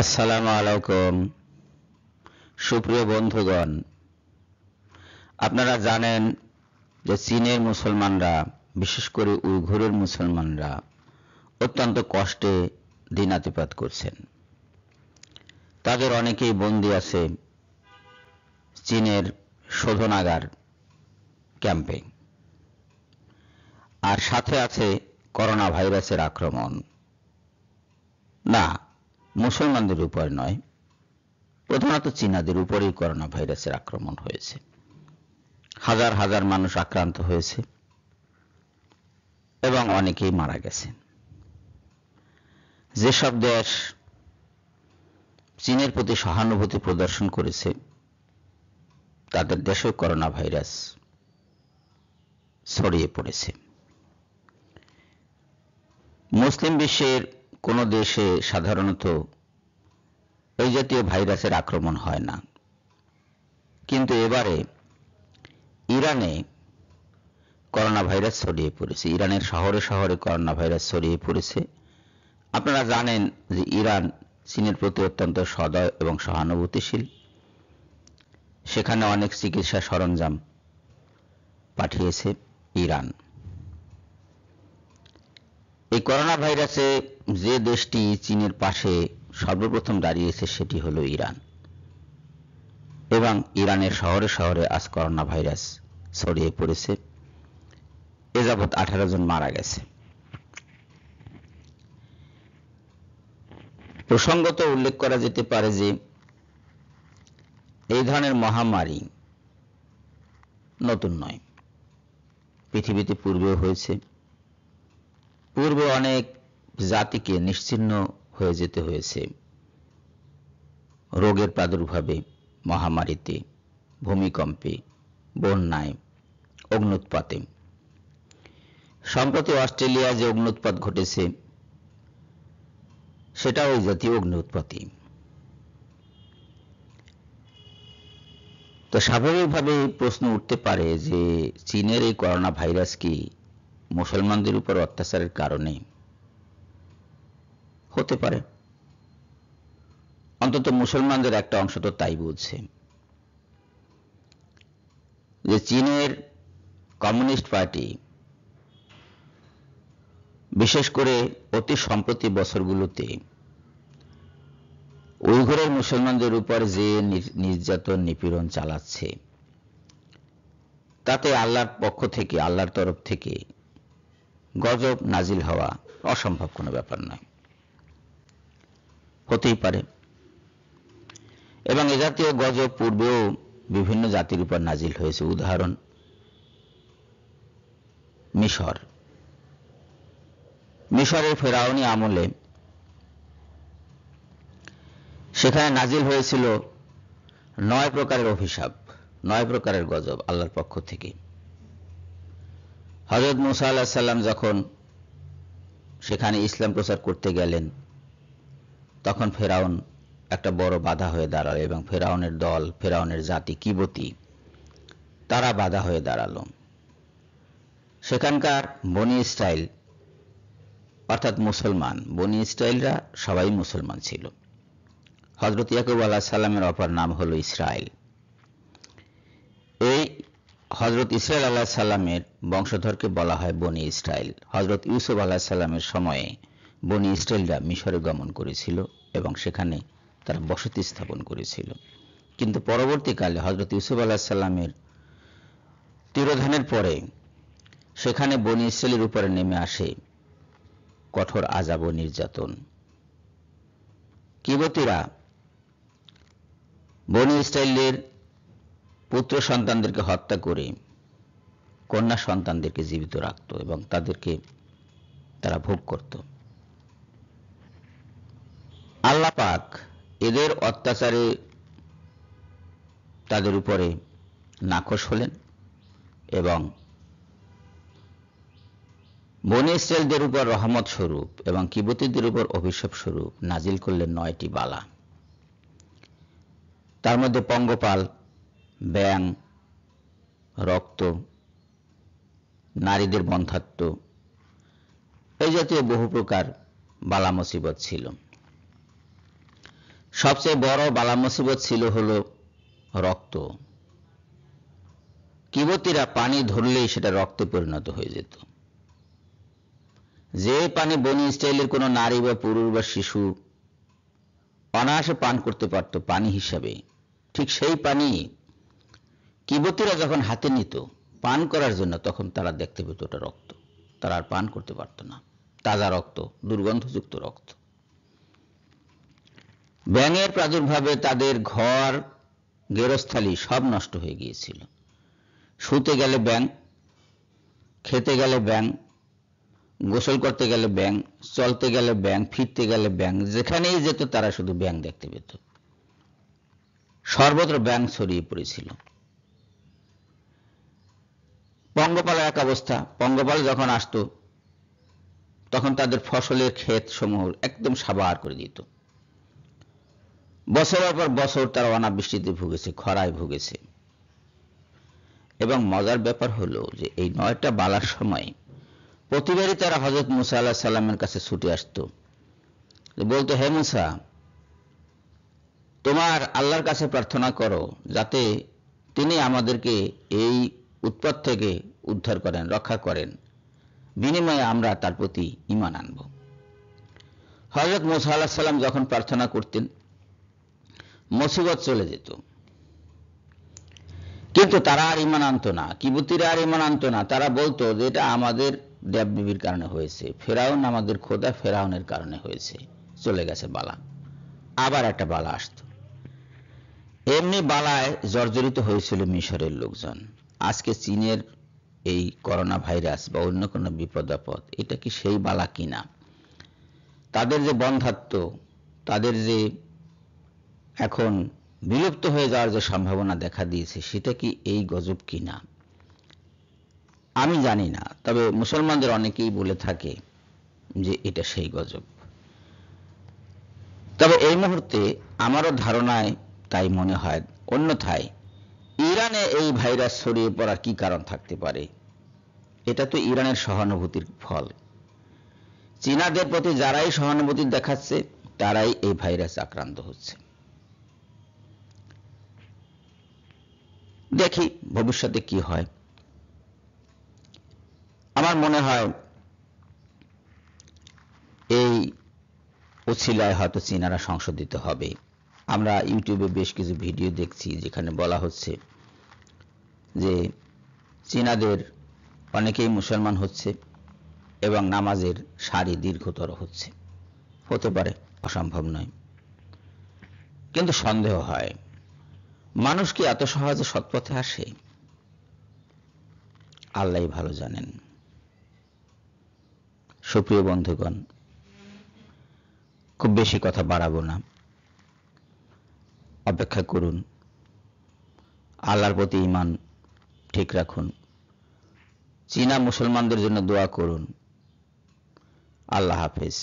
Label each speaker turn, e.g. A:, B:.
A: আসসালামু আলাইকুম সুপ্রিয় বন্ধুগণ আপনারা জানেন যে চীনের মুসলমানরা বিশেষ করে উইঘুরের মুসলমানরা অত্যন্ত কষ্টে দিনাতিপাত করছেন তাদের অনেকেই বন্দি আছে চীনের শোধনাগার ক্যাম্পে আর সাথে আছে করোনা ভাইরাসের আক্রমণ না মুসলমানদের উপর নয় প্রধানত চীনাদের উপরেই করোনা ভাইরাসের আক্রমণ হয়েছে হাজার হাজার মানুষ আক্রান্ত হয়েছে এবং অনেকেই মারা গেছেন যেসব দেশ চীনের প্রতি সহানুভূতি প্রদর্শন করেছে তাদের দেশেও করোনা ভাইরাস ছড়িয়ে পড়েছে মুসলিম বিশ্বের কোনো দেশে সাধারণত এই জাতীয় ভাইরাসের আক্রমণ হয় না কিন্তু এবারে ইরানে করোনা ভাইরাস ছড়িয়ে পড়েছে ইরানের শহরে শহরে করোনা ভাইরাস ছড়িয়ে পড়েছে আপনারা জানেন যে ইরান চীনের প্রতি অত্যন্ত সদয় এবং সহানুভূতিশীল সেখানে অনেক চিকিৎসা সরঞ্জাম পাঠিয়েছে ইরান এই করোনা ভাইরাসে যে দেশটি চীনের পাশে সর্বপ্রথম দাঁড়িয়েছে সেটি হলো ইরান এবং ইরানের শহরে শহরে আজ করোনা ভাইরাস ছড়িয়ে পড়েছে এ যাবৎ আঠারো জন মারা গেছে প্রসঙ্গত উল্লেখ করা যেতে পারে যে এই ধরনের মহামারী নতুন নয় পৃথিবীতে পূর্বেও হয়েছে পূর্বে অনেক জাতিকে নিশ্চিন্ন হয়ে যেতে হয়েছে রোগের প্রাদুর্ভাবে মহামারীতে ভূমিকম্পে বন্যায় অগ্নুৎপাতে সম্প্রতি অস্ট্রেলিয়া যে অগ্নুৎপাত ঘটেছে সেটা ওই জাতীয় অগ্নুৎপাতই তো স্বাভাবিকভাবে প্রশ্ন উঠতে পারে যে চীনের এই করোনা ভাইরাস কি মুসলমানদের উপর অত্যাচারের কারণে হতে পারে অন্তত মুসলমানদের একটা অংশ তো তাই বুঝছে যে চীনের কমিউনিস্ট পার্টি বিশেষ করে অতি সম্প্রতি বছরগুলোতে উইঘরের মুসলমানদের উপর যে নির্যাতন নিপীড়ন চালাচ্ছে তাতে আল্লাহর পক্ষ থেকে আল্লাহর তরফ থেকে গজব নাজিল হওয়া অসম্ভব কোনো ব্যাপার নয় হতেই পারে এবং এ জাতীয় গজব পূর্বেও বিভিন্ন জাতির উপর নাজিল হয়েছে উদাহরণ মিশর মিশরের ফেরাউনি আমলে সেখানে নাজিল হয়েছিল নয় প্রকারের অভিশাপ নয় প্রকারের গজব আল্লাহর পক্ষ থেকে হজরত মুসা আল্লাহ সাল্লাম যখন সেখানে ইসলাম প্রচার করতে গেলেন তখন ফেরাউন একটা বড় বাধা হয়ে দাঁড়ালো এবং ফেরাউনের দল ফেরাউনের জাতি কিবতী তারা বাধা হয়ে দাঁড়ালো সেখানকার বনি ইসরায়েল অর্থাৎ মুসলমান বনি ইসরায়েলরা সবাই মুসলমান ছিল হজরত ইয়াকুব আল্লাহ সাল্লামের অপর নাম হলো ইসরায়েল হজরত ইসরায়েল আল্লাহ সাল্লামের বংশধরকে বলা হয় বনি ইসরায়েল হজরত ইউসুফ আল্লাহ সাল্লামের সময়ে বনি ইসরায়েলরা মিশরে গমন করেছিল এবং সেখানে তার বসতি স্থাপন করেছিল কিন্তু পরবর্তীকালে হজরত ইউসুফ আল্লাহ সাল্লামের তিরোধানের পরে সেখানে বনি ইসরায়েলের উপরে নেমে আসে কঠোর আজাব নির্যাতন কিবতীরা বনি ইসরায়েলের পুত্র সন্তানদেরকে হত্যা করে কন্যা সন্তানদেরকে জীবিত রাখত এবং তাদেরকে তারা ভোগ করত আল্লাহ পাক এদের অত্যাচারে তাদের উপরে নাকশ হলেন এবং বনে ইসরায়েলদের উপর রহমত স্বরূপ এবং কিবতীদের উপর অভিশাপ স্বরূপ নাজিল করলেন নয়টি বালা তার মধ্যে পঙ্গপাল ব্যাং রক্ত নারীদের বন্ধাত্ম এই জাতীয় বহু প্রকার বালা মুসিবত ছিল সবচেয়ে বড় বালা মুসিবত ছিল হল রক্ত কিবতীরা পানি ধরলেই সেটা রক্তে পরিণত হয়ে যেত যে পানি বনি স্টাইলের কোনো নারী বা পুরুষ বা শিশু অনায়াসে পান করতে পারত পানি হিসাবে ঠিক সেই পানি কিবতীরা যখন হাতে নিত পান করার জন্য তখন তারা দেখতে পেত ওটা রক্ত তারা আর পান করতে পারত না তাজা রক্ত দুর্গন্ধযুক্ত রক্ত ব্যাঙের প্রাদুর্ভাবে তাদের ঘর গেরস্থালি সব নষ্ট হয়ে গিয়েছিল শুতে গেলে ব্যাং খেতে গেলে ব্যাং গোসল করতে গেলে ব্যাং চলতে গেলে ব্যাং ফিরতে গেলে ব্যাং যেখানেই যেত তারা শুধু ব্যাং দেখতে পেত সর্বত্র ব্যাং ছড়িয়ে পড়েছিল পঙ্গপালের এক অবস্থা পঙ্গপাল যখন আসতো তখন তাদের ফসলের ক্ষেত সমূহ একদম সাবার করে দিত বছরের পর বছর তারা অনাবৃষ্টিতে ভুগেছে খরায় ভুগেছে এবং মজার ব্যাপার হলো যে এই নয়টা বালার সময় প্রতিবারই তারা হজরত মুসা আল্লাহ সাল্লামের কাছে ছুটে আসত বলতো হে মুসা তোমার আল্লাহর কাছে প্রার্থনা করো যাতে তিনি আমাদেরকে এই উৎপাত থেকে উদ্ধার করেন রক্ষা করেন বিনিময়ে আমরা তার প্রতি ইমান আনব হজরত মোসা আল্লাহ সাল্লাম যখন প্রার্থনা করতেন মুসিবত চলে যেত কিন্তু তারা আর ইমান আনত না কিবুতিরা আর ইমান আনত না তারা বলতো যে এটা আমাদের দেবদেবীর কারণে হয়েছে ফেরাউন আমাদের খোদা ফেরাউনের কারণে হয়েছে চলে গেছে বালা আবার একটা বালা আসত এমনি বালায় জর্জরিত হয়েছিল মিশরের লোকজন আজকে চীনের এই করোনা ভাইরাস বা অন্য কোনো আপদ এটা কি সেই বালা কিনা তাদের যে বন্ধাত্ম তাদের যে এখন বিলুপ্ত হয়ে যাওয়ার যে সম্ভাবনা দেখা দিয়েছে সেটা কি এই গজব কিনা আমি জানি না তবে মুসলমানদের অনেকেই বলে থাকে যে এটা সেই গজব তবে এই মুহূর্তে আমারও ধারণায় তাই মনে হয় অন্যথায় ইরানে এই ভাইরাস ছড়িয়ে পড়ার কি কারণ থাকতে পারে এটা তো ইরানের সহানুভূতির ফল চীনাদের প্রতি যারাই সহানুভূতি দেখাচ্ছে তারাই এই ভাইরাস আক্রান্ত হচ্ছে দেখি ভবিষ্যতে কি হয় আমার মনে হয় এই অছিলায় হয়তো চীনারা সংশোধিত হবে আমরা ইউটিউবে বেশ কিছু ভিডিও দেখছি যেখানে বলা হচ্ছে যে চীনাদের অনেকেই মুসলমান হচ্ছে এবং নামাজের সারি দীর্ঘতর হচ্ছে হতে পারে অসম্ভব নয় কিন্তু সন্দেহ হয় মানুষ কি এত সহজে সৎপথে আসে আল্লাহ ভালো জানেন সুপ্রিয় বন্ধুগণ খুব বেশি কথা বাড়াবো না অপেক্ষা করুন আল্লাহর প্রতি ইমান ঠিক রাখুন চীনা মুসলমানদের জন্য দোয়া করুন আল্লাহ হাফেজ